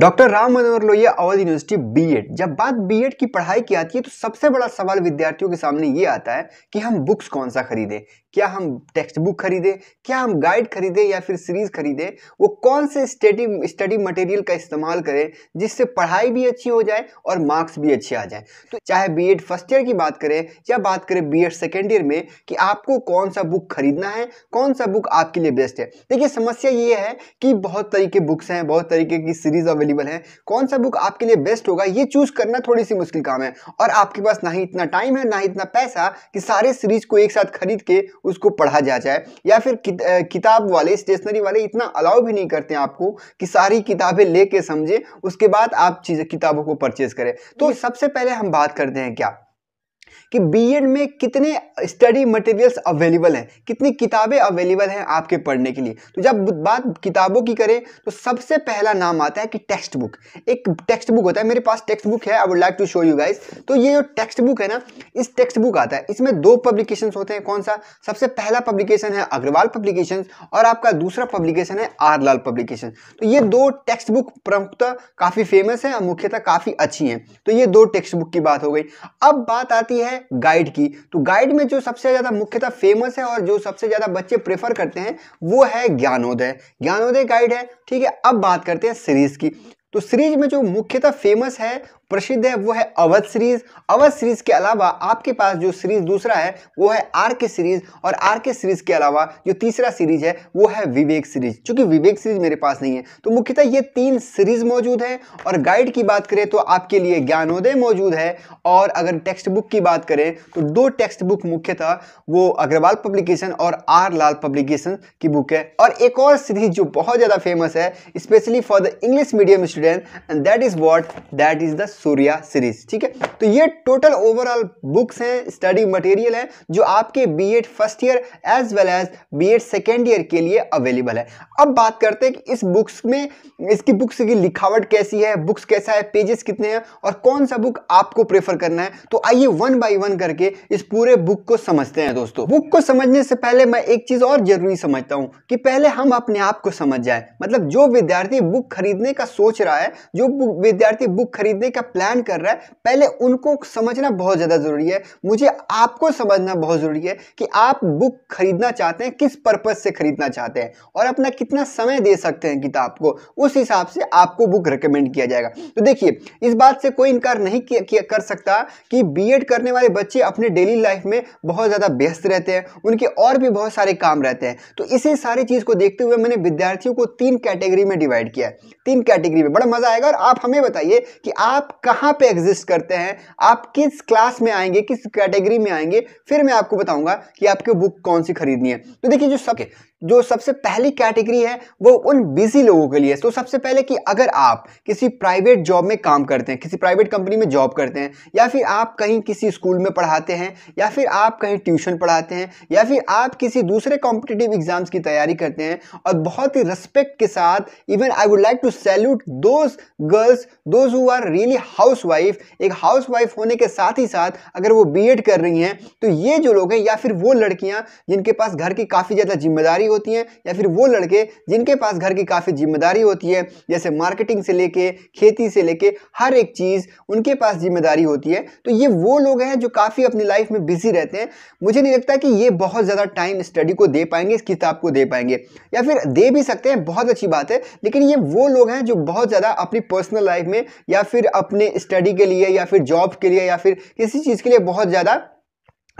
Doctor Ram Manohar Lohia Awadh University BEd जब बात BEd की पढ़ाई की आती है तो सबसे बड़ा सवाल विद्यार्थियों के सामने ये आता है कि हम बुक्स कौन सा खरीदें क्या हम टेक्स्ट बुक खरीदें क्या हम गाइड खरीदें या फिर सीरीज खरीदें वो कौन से स्टडी स्टडी मटेरियल का इस्तेमाल करें जिससे पढ़ाई भी अच्छी हो जाए और मार्क्स भी अच्छे आ जाए तो चाहे बी फर्स्ट ईयर की बात करें या बात करें बी एड सेकेंड ईयर में कि आपको कौन सा बुक खरीदना है कौन सा बुक आपके लिए बेस्ट है देखिए समस्या ये है कि बहुत तरीके बुक्स हैं बहुत तरीके की सीरीज अवेलेबल है कौन सा बुक आपके लिए बेस्ट होगा ये चूज करना थोड़ी सी मुश्किल काम है और आपके पास ना ही इतना टाइम है ना ही इतना पैसा कि सारे सीरीज को एक साथ खरीद के उसको पढ़ा जा जाए या फिर कि, आ, किताब वाले स्टेशनरी वाले इतना अलाउ भी नहीं करते आपको कि सारी किताबें लेके समझे उसके बाद आप चीज़ किताबों को परचेज करें तो सबसे पहले हम बात करते हैं क्या कि बीएड में कितने स्टडी मटेरियल्स अवेलेबल हैं कितनी किताबें अवेलेबल हैं आपके पढ़ने के लिए तो जब बात किताबों की करें तो सबसे पहला नाम आता है कि टेक्स्ट बुक एक टेक्स्ट बुक होता है मेरे पास टेक्स्ट बुक है I would like to show you guys तो ये जो टेक्स्ट बुक है ना इस टेक्स्ट बुक आता है इसमें दो पब्लिकेशन होते हैं कौन सा सबसे पहला पब्लिकेशन है अग्रवाल पब्लिकेशन और आपका दूसरा पब्लिकेशन है आर पब्लिकेशन तो ये दो टेक्स्ट बुक प्रमुखता काफ़ी फेमस है और मुख्यतः काफ़ी अच्छी हैं तो ये दो टेक्स्ट बुक की बात हो गई अब बात आती है रही है गाइड की तो गाइड में जो सबसे ज़्यादा मुख्यतः फेमस है और जो सबसे ज़्यादा बच्चे प्रेफर करते हैं वो है ज्ञानोदय ज्ञानोदय गाइड है ठीक है अब बात करते हैं सीरीज़ की तो सीरीज में जो मुख्यतः फेमस है प्रसिद्ध है वो है अवध सीरीज अवध सीरीज के अलावा आपके पास जो सीरीज दूसरा है वो है आर के सीरीज और आर के सीरीज के अलावा जो तीसरा सीरीज है वो है विवेक सीरीज चूंकि विवेक सीरीज मेरे पास नहीं है तो मुख्यतः ये तीन सीरीज मौजूद है और गाइड की बात करें तो आपके लिए ज्ञानोदय मौजूद है और अगर टेक्स्ट बुक की बात करें तो दो टेक्स्ट बुक मुख्यतः वो अग्रवाल पब्लिकेशन और आर लाल पब्लिकेशन की बुक है और एक और सीरीज जो बहुत ज़्यादा फेमस है specially for the English medium student and that is what that is the Surya series ठीक है तो ये टोटल ओवरऑल बुक्स हैं स्टडी मटेरियल है जो आपके BEd first year as well as BEd second year के लिए अवेलेबल है अब बात करते हैं कि इस बुक्स में इसकी बुक्स की लिखावट कैसी है बुक्स कैसा है पेजेस कितने हैं और कौन सा बुक आपको प्रेफर करना है तो आइए वन बाई वन करके इस पूरे बुक को समझते हैं दोस्तों बुक को समझने से पहले मैं एक चीज़ और जरूरी समझता हूँ कि पहले हम अपने आप को समझ जाए मतलब जो विद्यार्थी बुक खरीदने का सोच रहा है जो विद्यार्थी बुक खरीदने का प्लान कर रहा है पहले उनको समझना बहुत ज़्यादा ज़रूरी है मुझे आपको समझना बहुत ज़रूरी है कि आप बुक खरीदना चाहते हैं किस पर्पज़ से खरीदना चाहते हैं और अपना कितना समय दे सकते हैं किताब को उस हिसाब से आपको बुक रिकमेंड किया जाएगा तो देखिए इस बात से कोई इनकार नहीं कर सकता कि बी करने वाले बच्चे अपने डेली लाइफ में बहुत ज़्यादा व्यस्त रहते हैं उनके और भी बहुत सारे काम रहते हैं तो इसी सारी चीज़ को देखते हुए मैंने विद्यार्थियों को तीन कैटेगरी में डिवाइड किया है तीन कैटेगरी में बड़ा मज़ा आएगा और आप हमें बताइए कि आप कहाँ पे एग्जिस्ट करते हैं आप किस क्लास में आएंगे किस कैटेगरी में आएंगे फिर मैं आपको बताऊंगा कि आपको बुक कौन सी खरीदनी है तो देखिए जो सब जो सबसे पहली कैटेगरी है वो उन बिजी लोगों के लिए तो सबसे पहले कि अगर आप किसी प्राइवेट जॉब में काम करते हैं किसी प्राइवेट कंपनी में जॉब करते हैं या फिर आप कहीं किसी स्कूल में पढ़ाते हैं या फिर आप कहीं ट्यूशन पढ़ाते हैं या फिर आप किसी दूसरे कॉम्पिटेटिव एग्जाम्स की तैयारी करते हैं और बहुत ही रिस्पेक्ट के साथ even I would like to salute those girls those who are really housewife एक हाउसवाइफ होने के साथ ही साथ अगर वो बीएड कर रही हैं तो ये जो लोग हैं या फिर वो लड़कियां जिनके पास घर की काफ़ी ज़्यादा जिम्मेदारी होती हैं या फिर वो लड़के जिनके पास घर की काफ़ी जिम्मेदारी होती है जैसे मार्केटिंग से लेके खेती से लेके हर एक चीज़ उनके पास जिम्मेदारी होती है तो ये वो लोग हैं जो काफ़ी अपनी लाइफ में बिजी रहते हैं मुझे नहीं लगता कि ये बहुत ज़्यादा टाइम स्टडी को दे पाएंगे इस किताब को दे पाएंगे या फिर दे भी सकते हैं बहुत अच्छी बात है लेकिन ये वो लोग हैं जो बहुत ज़्यादा अपनी पर्सनल लाइफ में या फिर अपने अपने स्टडी के लिए या फिर जॉब के लिए या फिर किसी चीज़ के लिए बहुत ज़्यादा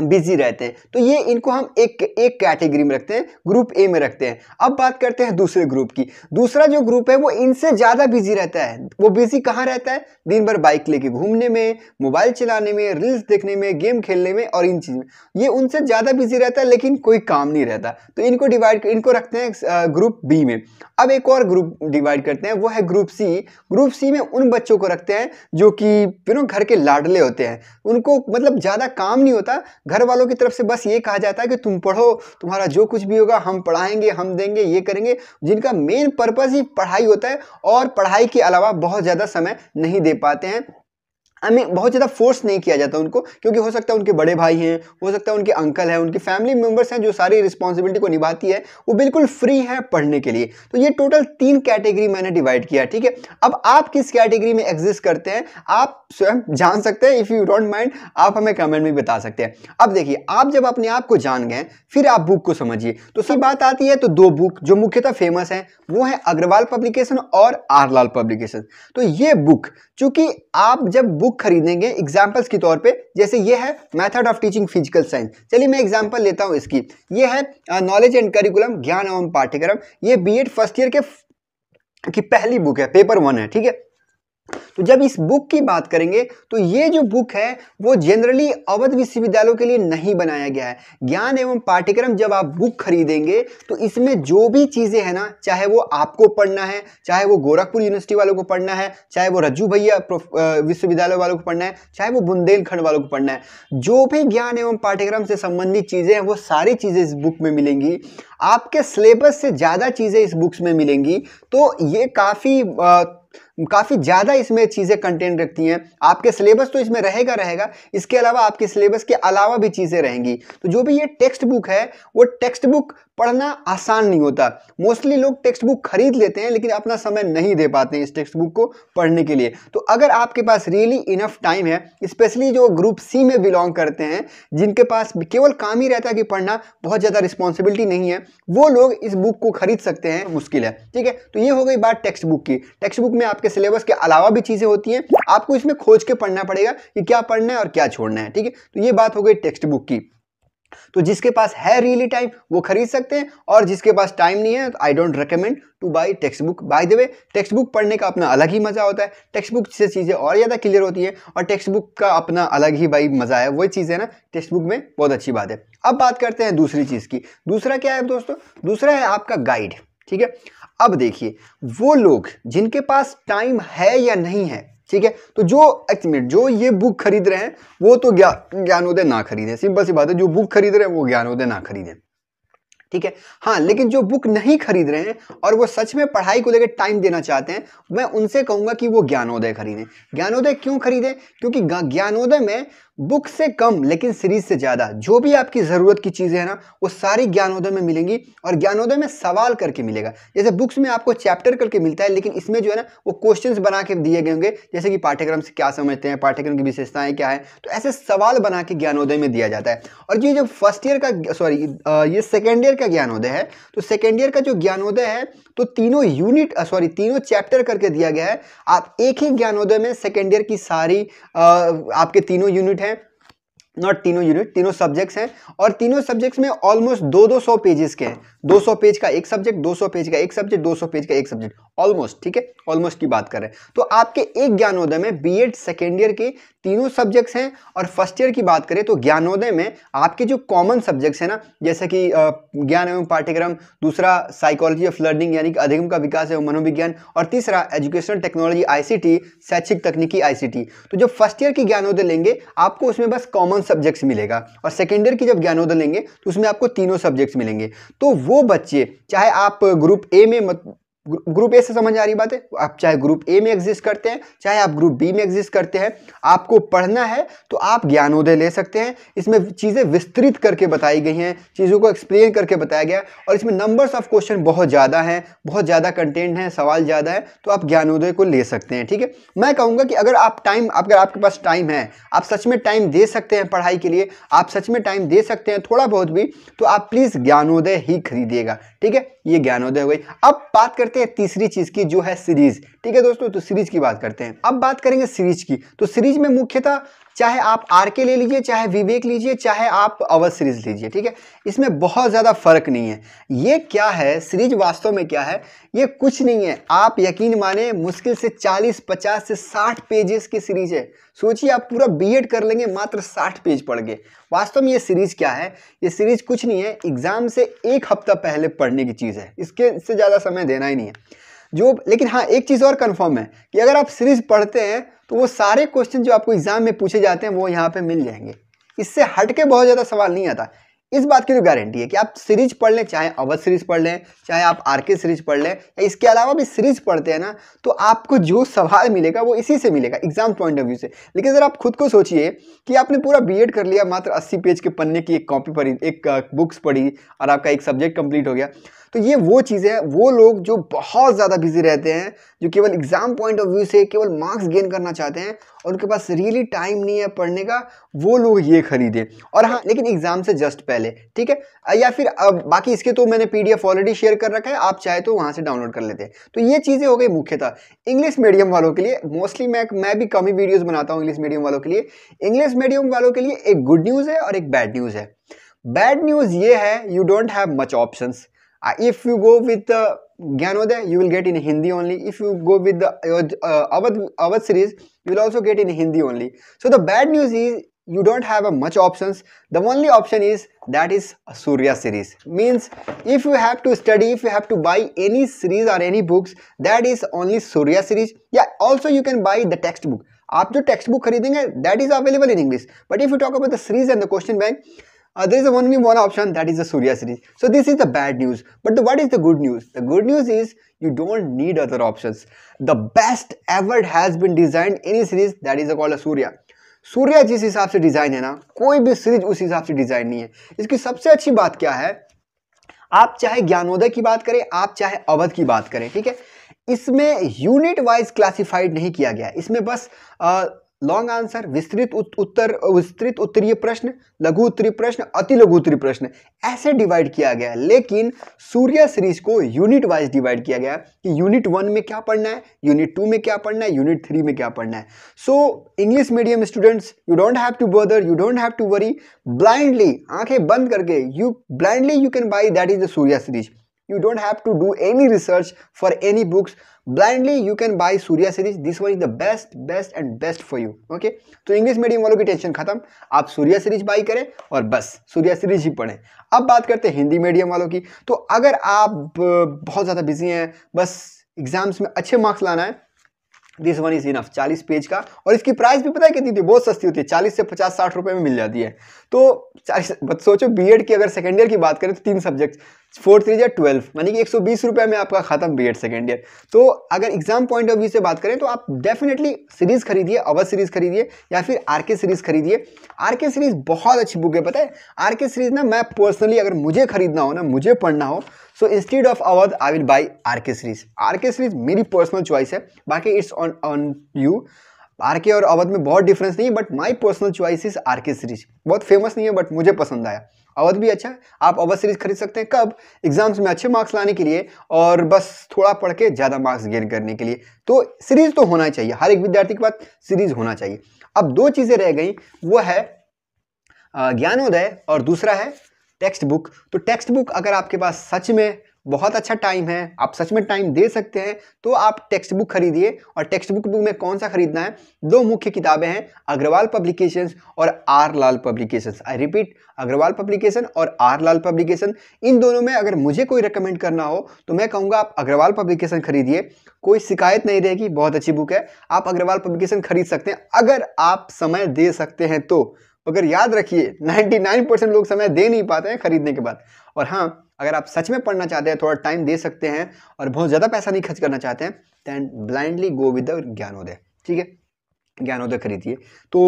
बिजी रहते हैं तो ये इनको हम एक एक कैटेगरी में रखते हैं ग्रुप ए में रखते हैं अब बात करते हैं दूसरे ग्रुप की दूसरा जो ग्रुप है वो इनसे ज़्यादा बिजी रहता है वो बिजी कहाँ रहता है दिन भर बाइक लेके घूमने में मोबाइल चलाने में रील्स देखने में गेम खेलने में और इन चीज़ में ये उनसे ज़्यादा बिजी रहता है लेकिन कोई काम नहीं रहता तो इनको डिवाइड इनको रखते हैं ग्रुप बी में अब एक और ग्रुप डिवाइड करते हैं वो है ग्रुप सी ग्रुप सी में उन बच्चों को रखते हैं जो कि यू नो घर के लाडले होते हैं उनको मतलब ज़्यादा काम नहीं होता घर वालों की तरफ से बस ये कहा जाता है कि तुम पढ़ो तुम्हारा जो कुछ भी होगा हम पढ़ाएंगे हम देंगे ये करेंगे जिनका मेन पर्पज़ ही पढ़ाई होता है और पढ़ाई के अलावा बहुत ज़्यादा समय नहीं दे पाते हैं आई मीन बहुत ज़्यादा फोर्स नहीं किया जाता उनको क्योंकि हो सकता है उनके बड़े भाई हैं हो सकता है उनके अंकल हैं उनकी फैमिली मेम्बर्स हैं जो सारी रिस्पॉन्सिबिलिटी को निभाती है वो बिल्कुल फ्री है पढ़ने के लिए तो ये टोटल तीन कैटेगरी मैंने डिवाइड किया ठीक है अब आप किस कैटेगरी में एग्जिस्ट करते हैं आप स्वयं जान सकते हैं इफ़ यू डोंट माइंड आप हमें कमेंट में बता सकते हैं अब देखिए आप जब अपने आप को जान गए फिर आप बुक को समझिए तो सब बात आती है तो दो बुक जो मुख्यतः फेमस हैं वो है अग्रवाल पब्लिकेशन और आरलाल पब्लिकेशन तो ये बुक चूँकि आप जब बुक बुक खरीदेंगे एग्जाम्पल्स के तौर पे जैसे ये है method of teaching physical science चलिए मैं एग्जाम्पल लेता हूँ इसकी ये है नॉलेज एंड करिकुलम ज्ञान एवं पाठ्यक्रम ये बी फर्स्ट ईयर के की पहली बुक है पेपर वन है ठीक है तो जब इस बुक की बात करेंगे तो ये जो बुक है वो जनरली अवध विश्वविद्यालयों के लिए नहीं बनाया गया है ज्ञान एवं पाठ्यक्रम जब आप बुक खरीदेंगे तो इसमें जो भी चीज़ें हैं ना चाहे वो आपको पढ़ना है चाहे वो गोरखपुर यूनिवर्सिटी वालों को पढ़ना है चाहे वो रज्जू भैया विश्वविद्यालय वालों को पढ़ना है चाहे वो बुंदेलखंड वालों को पढ़ना है जो भी ज्ञान एवं पाठ्यक्रम से संबंधित चीज़ें हैं वो सारी चीज़ें इस बुक में मिलेंगी आपके सिलेबस से ज़्यादा चीज़ें इस बुक्स में मिलेंगी तो ये काफ़ी काफ़ी ज़्यादा इसमें चीज़ें कंटेंट रखती हैं आपके सिलेबस तो इसमें रहेगा रहेगा इसके अलावा आपके सिलेबस के अलावा भी चीज़ें रहेंगी तो जो भी ये टेक्स्ट बुक है वो टेक्स्ट बुक पढ़ना आसान नहीं होता मोस्टली लोग टेक्स्ट बुक खरीद लेते हैं लेकिन अपना समय नहीं दे पाते हैं इस टेक्स्ट बुक को पढ़ने के लिए तो अगर आपके पास रियली इनफ टाइम है स्पेशली जो ग्रुप सी में बिलोंग करते हैं जिनके पास केवल काम ही रहता है कि पढ़ना बहुत ज़्यादा रिस्पॉन्सिबिलिटी नहीं है वो लोग इस बुक को खरीद सकते हैं मुश्किल है ठीक है तो ये हो गई बात टेक्स्ट बुक की टेक्स्ट बुक में आपके आपके सिलेबस के अलावा भी चीज़ें होती हैं आपको इसमें खोज के पढ़ना पड़ेगा कि क्या पढ़ना है और क्या छोड़ना है ठीक है तो ये बात हो गई टेक्स्ट बुक की तो जिसके पास है रियली टाइम वो खरीद सकते हैं और जिसके पास टाइम नहीं है तो I don't recommend to buy textbook by the way textbook पढ़ने का अपना अलग ही मज़ा होता है टेक्स्ट बुक से चीज़ें और ज़्यादा क्लियर होती हैं और टेक्स्ट बुक का अपना अलग ही भाई मज़ा है वही चीज़ है ना टेक्स्ट बुक में बहुत अच्छी बात है अब बात करते हैं दूसरी चीज़ की दूसरा क्या है दोस्तों दूसरा है आपका गाइड ठीक है अब देखिए वो लोग जिनके पास टाइम है या नहीं है ठीक है तो जो एक मिनट जो ये बुक खरीद रहे हैं वो तो ज्ञानोदय ना खरीदे सिंपल सी बात है जो बुक खरीद रहे हैं वो ज्ञानोदय ना खरीदे ठीक है हाँ लेकिन जो बुक नहीं खरीद रहे हैं और वो सच में पढ़ाई को लेकर टाइम देना चाहते हैं मैं उनसे कहूंगा कि वो ज्ञानोदय खरीदें ज्ञानोदय क्यों खरीदें क्योंकि ज्ञानोदय में बुक से कम लेकिन सीरीज से ज़्यादा जो भी आपकी ज़रूरत की चीज़ें हैं ना वो सारी ज्ञानोदय में मिलेंगी और ज्ञानोदय में सवाल करके मिलेगा जैसे बुक्स में आपको चैप्टर करके मिलता है लेकिन इसमें जो है ना वो क्वेश्चन बना के दिए गए होंगे जैसे कि पाठ्यक्रम से क्या समझते हैं पाठ्यक्रम की विशेषताएं क्या है तो ऐसे सवाल बना के ज्ञानोदय में दिया जाता है और ये जब फर्स्ट ईयर का सॉरी ये सेकेंड ईयर का ज्ञानोदय है तो सेकेंड ईयर का जो ज्ञानोदय है तो तीनों यूनिट सॉरी तीनों चैप्टर करके दिया गया है आप एक ही ज्ञानोदय में सेकेंड ईयर की सारी आ, आपके तीनों यूनिट हैं नॉट तीनों यूनिट तीनों सब्जेक्ट्स हैं और तीनों सब्जेक्ट्स में ऑलमोस्ट दो दो सौ पेजेस के हैं दो सौ पेज का एक सब्जेक्ट दो सौ पेज का एक सब्जेक्ट दो सौ पेज का एक सब्जेक्ट ऑलमोस्ट ठीक है ऑलमोस्ट की बात कर रहे हैं तो आपके एक ज्ञानोदय में बी एड सेकेंड ईयर के तीनों सब्जेक्ट्स हैं और फर्स्ट ईयर की बात करें तो ज्ञानोदय में आपके जो कॉमन सब्जेक्ट्स हैं ना जैसे कि ज्ञान एवं पाठ्यक्रम दूसरा साइकोलॉजी ऑफ लर्निंग यानी कि अधिगम का विकास एवं मनोविज्ञान और तीसरा एजुकेशनल टेक्नोलॉजी आईसीटी शैक्षिक तकनीकी आईसीटी तो जब फर्स्ट ईयर की ज्ञानोदय लेंगे आपको उसमें बस कॉमन सब्जेक्ट्स मिलेगा और सेकेंड ईयर की जब ज्ञानोदय लेंगे तो उसमें आपको तीनों सब्जेक्ट्स मिलेंगे तो वो बच्चे चाहे आप ग्रुप ए में ग्रुप ए से समझ आ रही बात है आप चाहे ग्रुप ए में एग्जिस्ट करते हैं चाहे आप ग्रुप बी में एग्जिस्ट करते हैं आपको पढ़ना है तो आप ज्ञानोदय ले सकते हैं इसमें चीज़ें विस्तृत करके बताई गई हैं चीज़ों को एक्सप्लेन करके बताया गया और इसमें नंबर्स ऑफ क्वेश्चन बहुत ज़्यादा हैं बहुत ज़्यादा कंटेंट हैं सवाल ज़्यादा है तो आप ज्ञानोदय को ले सकते हैं ठीक है मैं कहूँगा कि अगर आप टाइम अगर आपके पास टाइम है आप सच में टाइम दे सकते हैं पढ़ाई के लिए आप सच में टाइम दे सकते हैं थोड़ा बहुत भी तो आप प्लीज़ ज्ञानोदय ही खरीदिएगा ठीक है ये ज्ञानोदय हो गई अब बात करते हैं तीसरी चीज की जो है सीरीज ठीक है दोस्तों तो सीरीज की बात करते हैं अब बात करेंगे सीरीज की तो सीरीज में मुख्यतः चाहे आप आर के ले लीजिए चाहे विवेक लीजिए चाहे आप अवर सीरीज लीजिए ठीक है इसमें बहुत ज़्यादा फर्क नहीं है ये क्या है सीरीज वास्तव में क्या है ये कुछ नहीं है आप यकीन माने मुश्किल से 40 50 से 60 पेजेस की सीरीज है सोचिए आप पूरा बीएड कर लेंगे मात्र 60 पेज पढ़ गए वास्तव में ये सीरीज क्या है ये सीरीज कुछ नहीं है एग्जाम से एक हफ्ता पहले पढ़ने की चीज़ है इसके से ज़्यादा समय देना ही नहीं है जो लेकिन हाँ एक चीज़ और कन्फर्म है कि अगर आप सीरीज पढ़ते हैं तो वो सारे क्वेश्चन जो आपको एग्जाम में पूछे जाते हैं वो यहाँ पे मिल जाएंगे इससे हट के बहुत ज़्यादा सवाल नहीं आता इस बात की तो गारंटी है कि आप सीरीज पढ़ लें चाहे अवध सीरीज पढ़ लें चाहे आप आर के सीरीज पढ़ लें या इसके अलावा भी सीरीज पढ़ते हैं ना तो आपको जो सवाल मिलेगा वो इसी से मिलेगा एग्जाम पॉइंट ऑफ व्यू से लेकिन ज़रा आप खुद को सोचिए कि आपने पूरा बीएड कर लिया मात्र 80 पेज के पन्ने की एक कॉपी पढ़ी एक बुक्स पढ़ी और आपका एक सब्जेक्ट कंप्लीट हो गया तो ये वो चीज़ है वो लोग जो बहुत ज़्यादा बिजी रहते हैं जो केवल एग्ज़ाम पॉइंट ऑफ व्यू से केवल मार्क्स गेन करना चाहते हैं और उनके पास रियली टाइम नहीं है पढ़ने का वो लोग ये खरीदें और हाँ लेकिन एग्ज़ाम से जस्ट पहले ठीक है या फिर अब बाकी इसके तो मैंने पी ऑलरेडी शेयर कर रखा है आप चाहे तो वहाँ से डाउनलोड कर लेते हैं तो ये चीज़ें हो गई मुख्यतः इंग्लिश मीडियम वालों के लिए मोस्टली मैं मैं भी कम ही वीडियोज़ बनाता हूँ इंग्लिश मीडियम वालों के लिए इंग्लिश मीडियम वालों के लिए एक गुड न्यूज़ है और एक बैड न्यूज़ है बैड न्यूज़ ये है you don't have much options Uh, if you go with the Gyanoday, you will get in Hindi only. If you go with the uh, Avat, series, you will also get in Hindi only. So the bad news is you don't have a much options. The only option is that is Surya series. Means if you have to study, if you have to buy any series or any books, that is only Surya series. Yeah, also you can buy the textbook. You जो text that is available in English. But if you talk about the series and the question bank. Uh, there is only one option that is the Surya series. So this is the bad news. But the, what is the good news? The good news is you don't need other options. The best ever has been designed any series that is called a Surya. Surya जिस हिसाब से design है ना कोई भी series उस हिसाब से डिज़ाइन नहीं है इसकी सबसे अच्छी बात क्या है आप चाहे ज्ञानोदय की बात करें आप चाहे अवध की बात करें ठीक है इसमें यूनिट वाइज क्लासिफाइड नहीं किया गया इसमें बस लॉन्ग आंसर विस्तृत उत्तर विस्तृत उत्तरीय प्रश्न लघु उत्तरीय प्रश्न अति लघु उत्तरीय प्रश्न ऐसे डिवाइड किया गया है लेकिन सूर्य सीरीज को यूनिट वाइज डिवाइड किया गया कि यूनिट वन में क्या पढ़ना है यूनिट टू में क्या पढ़ना है यूनिट थ्री में क्या पढ़ना है so English medium students you don't have to bother you don't have to worry blindly आंखें बंद करके you blindly you can buy that is the Surya series you don't have to do any research for any books blindly you can buy surya series this one is the best best and best for you okay तो इंग्लिश मीडियम वालों की tension खत्म आप Surya series by करें और बस सूर्या सीरीज ही पढ़ें अब बात करते हैं हिंदी मीडियम वालों की तो अगर आप बहुत ज़्यादा बिजी हैं बस एग्जाम्स में अच्छे मार्क्स लाना है दिस वन इज इनफ चालीस पेज का और इसकी प्राइस भी पता है कितनी थी बहुत सस्ती होती है चालीस से पचास साठ रुपए में मिल जाती है तो चालीस सोचो एड की अगर सेकेंड ईयर की बात करें तो तीन सब्जेक्ट फोर थ्री या ट्वेल्व यानी कि एक सौ बीस रुपये में आपका खत्म बी एड सेकेंड ईयर तो अगर एग्जाम पॉइंट ऑफ व्यू से बात करें तो आप डेफिनेटली सीरीज़ खरीदिए अवध सीरीज़ खरीदिए या फिर आर के सीरीज़ खरीदिए आर के सीरीज़ बहुत अच्छी बुक है पता है आर के सीरीज़ ना मैं पर्सनली अगर मुझे खरीदना हो ना मुझे पढ़ना हो so instead of Awadh I will buy R K series R K series मेरी पर्सनल चॉइस है बाकी it's on on you R K और अवध में बहुत डिफरेंस नहीं है but my personal choice is R K series बहुत फेमस नहीं है बट मुझे पसंद आया अवध भी अच्छा है आप अवध सीरीज खरीद सकते हैं कब एग्जाम्स में अच्छे मार्क्स लाने के लिए और बस थोड़ा पढ़ के ज़्यादा मार्क्स गेन करने के लिए तो सीरीज तो होना चाहिए हर एक विद्यार्थी के पास सीरीज होना चाहिए अब दो चीज़ें रह गई वो है ज्ञानोदय और दूसरा है टेक्स्ट बुक तो टेक्स्ट बुक अगर आपके पास सच में बहुत अच्छा टाइम है आप सच में टाइम दे सकते हैं तो आप टेक्स्ट बुक खरीदिए और टेक्स्ट बुक में कौन सा खरीदना है दो मुख्य किताबें हैं अग्रवाल पब्लिकेशंस और R Lal publications I repeat Agarwal publication और आर लाल पब्लिकेशन इन दोनों में अगर मुझे कोई रिकमेंड करना हो तो मैं कहूँगा आप अग्रवाल पब्लिकेशन खरीदिए कोई शिकायत नहीं रहेगी बहुत अच्छी बुक है आप अग्रवाल पब्लिकेशन खरीद सकते हैं अगर आप समय दे सकते हैं तो मगर याद रखिए 99 परसेंट लोग समय दे नहीं पाते हैं खरीदने के बाद और हाँ अगर आप सच में पढ़ना चाहते हैं थोड़ा टाइम दे सकते हैं और बहुत ज़्यादा पैसा नहीं खर्च करना चाहते हैं then blindly go with Gyanoday ठीक है ज्ञानोदय खरीदिए तो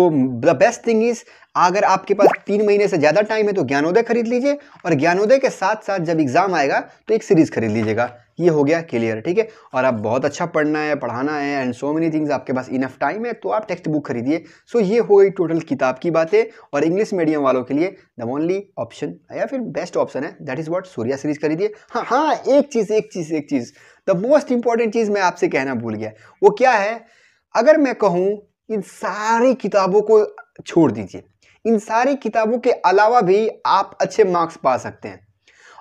द बेस्ट थिंग इज अगर आपके पास तीन महीने से ज़्यादा टाइम है तो ज्ञानोदय खरीद लीजिए और ज्ञानोदय के साथ साथ जब एग्ज़ाम आएगा तो एक सीरीज़ खरीद लीजिएगा ये हो गया क्लियर ठीक है और आप बहुत अच्छा पढ़ना है पढ़ाना है एंड सो मेनी थिंग्स आपके पास इनफ टाइम है तो आप टेक्स्ट बुक खरीदिए सो ये हो गई टोटल किताब की बातें और इंग्लिश मीडियम वालों के लिए द ओनली ऑप्शन या फिर बेस्ट ऑप्शन है that is what Surya series खरीदिए हाँ हाँ एक चीज़ एक चीज़ एक चीज़ द मोस्ट इंपॉर्टेंट चीज़ मैं आपसे कहना भूल गया वो क्या है अगर मैं कहूँ इन सारी किताबों को छोड़ दीजिए इन सारी किताबों के अलावा भी आप अच्छे मार्क्स पा सकते हैं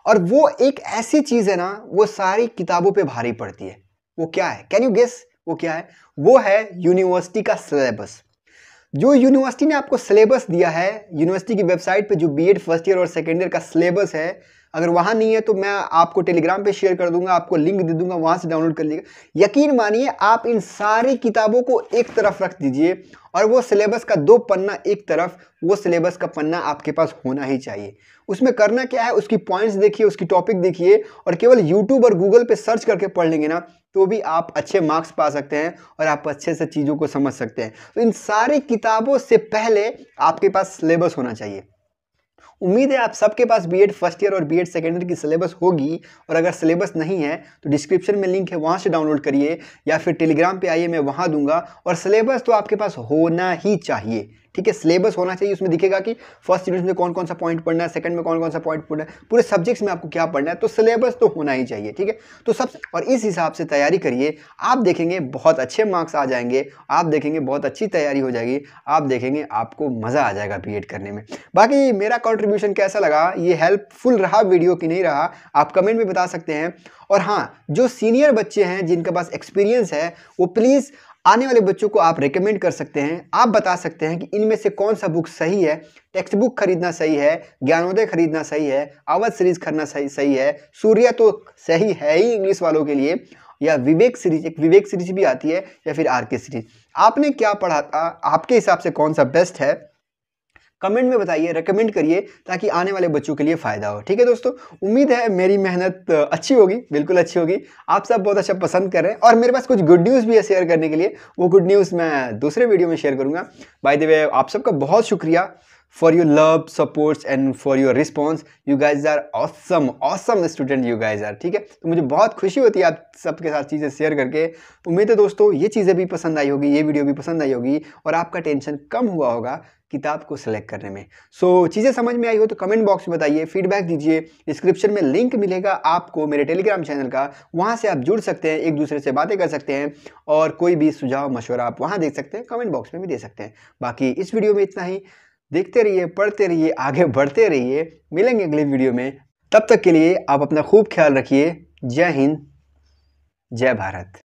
और वो एक ऐसी चीज़ है ना वो सारी किताबों पे भारी पड़ती है वो क्या है कैन यू गेस वो क्या है वो है यूनिवर्सिटी का सिलेबस जो यूनिवर्सिटी ने आपको सिलेबस दिया है यूनिवर्सिटी की वेबसाइट पे जो बीएड फर्स्ट ईयर और सेकेंड ईयर का सिलेबस है अगर वहाँ नहीं है तो मैं आपको टेलीग्राम पे शेयर कर दूंगा आपको लिंक दे दूंगा वहाँ से डाउनलोड कर लीजिएगा यकीन मानिए आप इन सारी किताबों को एक तरफ रख दीजिए और वो सिलेबस का दो पन्ना एक तरफ वो सिलेबस का पन्ना आपके पास होना ही चाहिए उसमें करना क्या है उसकी पॉइंट्स देखिए उसकी टॉपिक देखिए और केवल यूट्यूब और गूगल पर सर्च करके पढ़ लेंगे ना तो भी आप अच्छे मार्क्स पा सकते हैं और आप अच्छे से चीज़ों को समझ सकते हैं तो इन सारी किताबों से पहले आपके पास सिलेबस होना चाहिए उम्मीद है आप सबके पास बी एड फर्स्ट ईयर और बी एड सेकेंड ईयर की सिलेबस होगी और अगर सिलेबस नहीं है तो डिस्क्रिप्शन में लिंक है वहाँ से डाउनलोड करिए या फिर टेलीग्राम पे आइए मैं वहाँ दूंगा और सिलेबस तो आपके पास होना ही चाहिए ठीक है सिलेबस होना चाहिए उसमें दिखेगा कि फर्स्ट यूनिट में कौन कौन सा पॉइंट पढ़ना है सेकंड में कौन कौन सा पॉइंट पढ़ना है पूरे सब्जेक्ट्स में आपको क्या पढ़ना है तो सिलेबस तो होना ही चाहिए ठीक है तो सब और इस हिसाब से तैयारी करिए आप देखेंगे बहुत अच्छे मार्क्स आ जाएंगे आप देखेंगे बहुत अच्छी तैयारी हो जाएगी आप देखेंगे आपको मज़ा आ जाएगा बी करने में बाकी मेरा कॉन्ट्रीब्यूशन कैसा लगा ये हेल्पफुल रहा वीडियो की नहीं रहा आप कमेंट में बता सकते हैं और हाँ जो सीनियर बच्चे हैं जिनके पास एक्सपीरियंस है वो प्लीज़ आने वाले बच्चों को आप रिकमेंड कर सकते हैं आप बता सकते हैं कि इनमें से कौन सा बुक सही है टेक्स्ट बुक खरीदना सही है ज्ञानोदय खरीदना सही है आवाज सीरीज खरीदना सही सही है सूर्य तो सही है ही इंग्लिश वालों के लिए या विवेक सीरीज एक विवेक सीरीज भी आती है या फिर आर के सीरीज आपने क्या पढ़ा था आपके हिसाब से कौन सा बेस्ट है कमेंट में बताइए रिकमेंड करिए ताकि आने वाले बच्चों के लिए फ़ायदा हो ठीक है दोस्तों उम्मीद है मेरी मेहनत अच्छी होगी बिल्कुल अच्छी होगी आप सब बहुत अच्छा पसंद कर रहे हैं और मेरे पास कुछ गुड न्यूज़ भी है शेयर करने के लिए वो गुड न्यूज़ मैं दूसरे वीडियो में शेयर करूँगा बाय द वे आप सबका बहुत शुक्रिया for your love supports and for your response you guys are awesome awesome student you guys are ठीक है तो मुझे बहुत खुशी होती है आप सबके साथ चीज़ें शेयर करके उम्मीद है दोस्तों ये चीज़ें भी पसंद आई होगी ये वीडियो भी पसंद आई होगी और आपका टेंशन कम हुआ होगा किताब को सिलेक्ट करने में सो so, चीज़ें समझ में आई हो तो कमेंट बॉक्स में बताइए फीडबैक दीजिए डिस्क्रिप्शन में लिंक मिलेगा आपको मेरे टेलीग्राम चैनल का वहाँ से आप जुड़ सकते हैं एक दूसरे से बातें कर सकते हैं और कोई भी सुझाव मशवरा आप वहाँ देख सकते हैं कमेंट बॉक्स में भी दे सकते हैं बाकी इस वीडियो में इतना ही देखते रहिए पढ़ते रहिए आगे बढ़ते रहिए मिलेंगे अगले वीडियो में तब तक के लिए आप अपना खूब ख्याल रखिए जय हिंद जय भारत